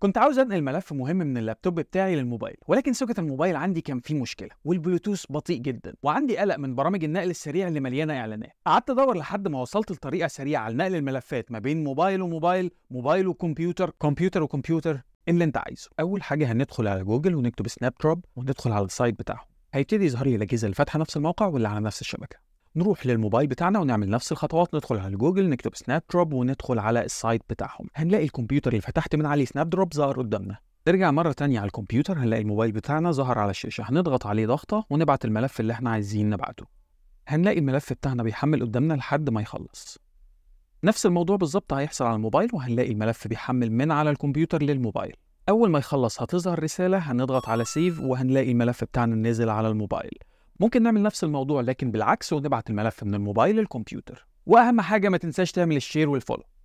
كنت عاوز انقل ملف مهم من اللابتوب بتاعي للموبايل ولكن سكه الموبايل عندي كان فيه مشكله والبلوتوث بطيء جدا وعندي قلق من برامج النقل السريع اللي مليانه اعلانات قعدت ادور لحد ما وصلت لطريقه سريعه لنقل الملفات ما بين موبايل وموبايل موبايل وكمبيوتر كمبيوتر وكمبيوتر اللي انت عايزه اول حاجه هندخل على جوجل ونكتب سناب دروب وندخل على السايت بتاعهم هيبتدي يظهر لي الاجهزه اللي فاتحه نفس الموقع واللي على نفس الشبكه نروح للموبايل بتاعنا ونعمل نفس الخطوات ندخل على جوجل نكتب سناب دروب وندخل على السايت بتاعهم هنلاقي الكمبيوتر اللي فتحت من عليه سناب دروب ظهر قدامنا نرجع مرة تانية على الكمبيوتر هنلاقي الموبايل بتاعنا ظهر على الشاشة هنضغط عليه ضغطة ونبعت الملف اللي احنا عايزين نبعته هنلاقي الملف بتاعنا بيحمل قدامنا لحد ما يخلص نفس الموضوع بالظبط هيحصل على الموبايل وهنلاقي الملف بيحمل من على الكمبيوتر للموبايل أول ما يخلص هتظهر رسالة هنضغط على سيف وهنلاقي الملف بتاعنا نزل على الموبايل ممكن نعمل نفس الموضوع لكن بالعكس ونبعت الملف من الموبايل للكمبيوتر واهم حاجه ما تنساش تعمل الشير والفولو